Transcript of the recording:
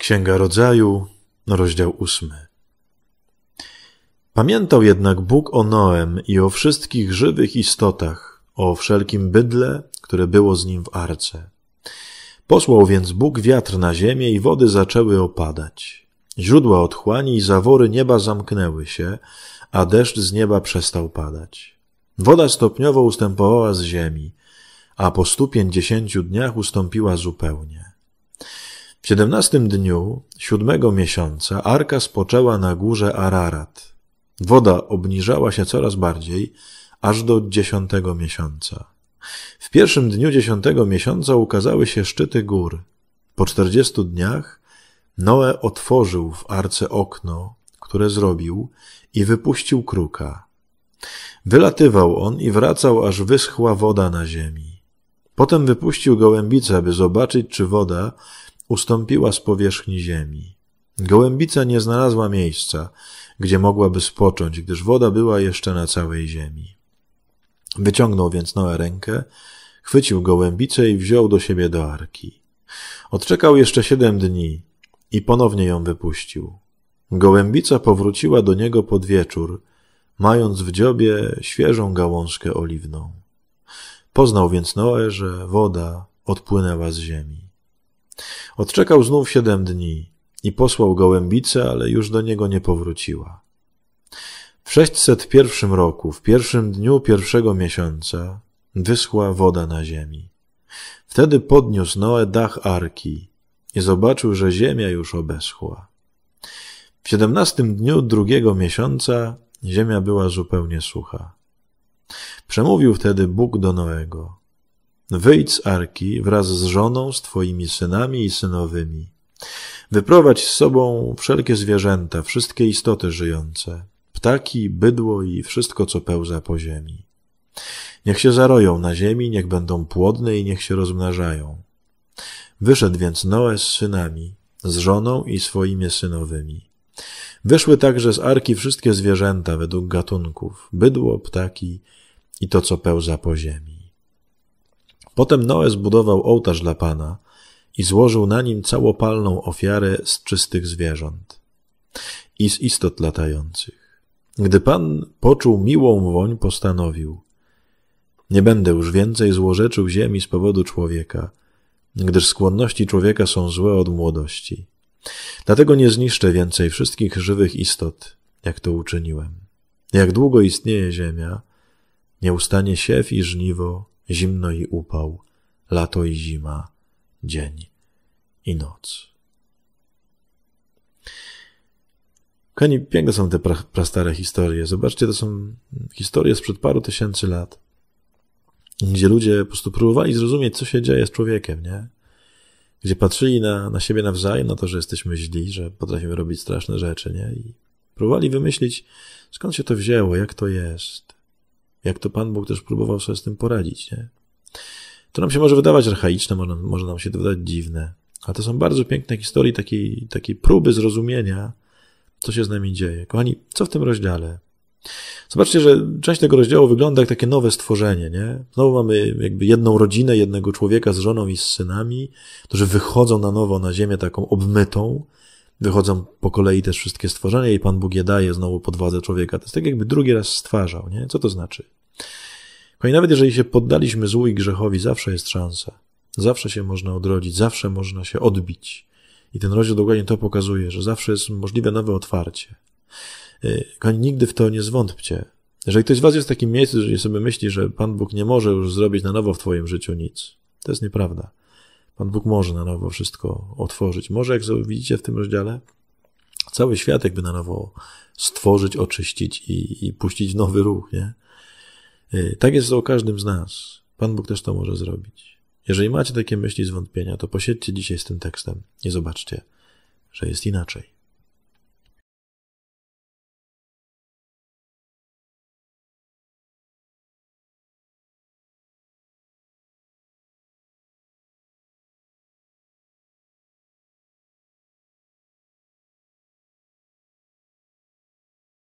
Księga Rodzaju, rozdział ósmy. Pamiętał jednak Bóg o Noem i o wszystkich żywych istotach, o wszelkim bydle, które było z nim w arce. Posłał więc Bóg wiatr na ziemię i wody zaczęły opadać. Źródła otchłani i zawory nieba zamknęły się, a deszcz z nieba przestał padać. Woda stopniowo ustępowała z ziemi, a po stu pięćdziesięciu dniach ustąpiła zupełnie siedemnastym dniu siódmego miesiąca arka spoczęła na górze Ararat. Woda obniżała się coraz bardziej, aż do dziesiątego miesiąca. W pierwszym dniu dziesiątego miesiąca ukazały się szczyty gór. Po czterdziestu dniach Noe otworzył w arce okno, które zrobił i wypuścił kruka. Wylatywał on i wracał, aż wyschła woda na ziemi. Potem wypuścił gołębicę, by zobaczyć, czy woda, ustąpiła z powierzchni ziemi. Gołębica nie znalazła miejsca, gdzie mogłaby spocząć, gdyż woda była jeszcze na całej ziemi. Wyciągnął więc Noe rękę, chwycił gołębicę i wziął do siebie do arki. Odczekał jeszcze siedem dni i ponownie ją wypuścił. Gołębica powróciła do niego pod wieczór, mając w dziobie świeżą gałązkę oliwną. Poznał więc Noe, że woda odpłynęła z ziemi. Odczekał znów siedem dni i posłał gołębicę, ale już do niego nie powróciła. W 601 roku, w pierwszym dniu pierwszego miesiąca, wyschła woda na ziemi. Wtedy podniósł Noe dach arki i zobaczył, że ziemia już obeschła. W siedemnastym dniu drugiego miesiąca ziemia była zupełnie sucha. Przemówił wtedy Bóg do Noego. Wyjdź z arki wraz z żoną, z twoimi synami i synowymi. Wyprowadź z sobą wszelkie zwierzęta, wszystkie istoty żyjące, ptaki, bydło i wszystko, co pełza po ziemi. Niech się zaroją na ziemi, niech będą płodne i niech się rozmnażają. Wyszedł więc Noe z synami, z żoną i swoimi synowymi. Wyszły także z arki wszystkie zwierzęta według gatunków, bydło, ptaki i to, co pełza po ziemi. Potem Noe zbudował ołtarz dla Pana i złożył na nim całopalną ofiarę z czystych zwierząt i z istot latających. Gdy Pan poczuł miłą woń, postanowił: Nie będę już więcej złorzeczył ziemi z powodu człowieka, gdyż skłonności człowieka są złe od młodości. Dlatego nie zniszczę więcej wszystkich żywych istot, jak to uczyniłem. Jak długo istnieje ziemia, nie ustanie siew i żniwo, zimno i upał, lato i zima, dzień i noc. Kochani, piękne są te pra- prastare historie. Zobaczcie, to są historie sprzed paru tysięcy lat, gdzie ludzie po prostu próbowali zrozumieć, co się dzieje z człowiekiem, nie? Gdzie patrzyli na, na siebie nawzajem, na to, że jesteśmy źli, że potrafimy robić straszne rzeczy, nie? I próbowali wymyślić, skąd się to wzięło, jak to jest jak to Pan Bóg też próbował sobie z tym poradzić. Nie? To nam się może wydawać archaiczne, może, może nam się wydawać dziwne, ale to są bardzo piękne historie takiej, takiej próby zrozumienia, co się z nami dzieje. Kochani, co w tym rozdziale? Zobaczcie, że część tego rozdziału wygląda jak takie nowe stworzenie, nie? Znowu mamy jakby jedną rodzinę, jednego człowieka z żoną i z synami, którzy wychodzą na nowo na ziemię taką obmytą, wychodzą po kolei też wszystkie stworzenia i Pan Bóg je daje znowu pod władzę człowieka. To jest tak jakby drugi raz stwarzał, nie? Co to znaczy? i nawet jeżeli się poddaliśmy złu i grzechowi, zawsze jest szansa. Zawsze się można odrodzić, zawsze można się odbić. I ten rozdział dokładnie to pokazuje, że zawsze jest możliwe nowe otwarcie. Y, kochani, nigdy w to nie zwątpcie. Jeżeli ktoś z was jest w takim miejscu, że sobie myśli, że Pan Bóg nie może już zrobić na nowo w twoim życiu nic, to jest nieprawda. Pan Bóg może na nowo wszystko otworzyć. Może, jak widzicie w tym rozdziale, cały świat jakby na nowo stworzyć, oczyścić i, i puścić nowy ruch, nie? Y, tak jest o każdym z nas. Pan Bóg też to może zrobić. Jeżeli macie takie myśli, zwątpienia, to posiedźcie dzisiaj z tym tekstem i zobaczcie, że jest inaczej.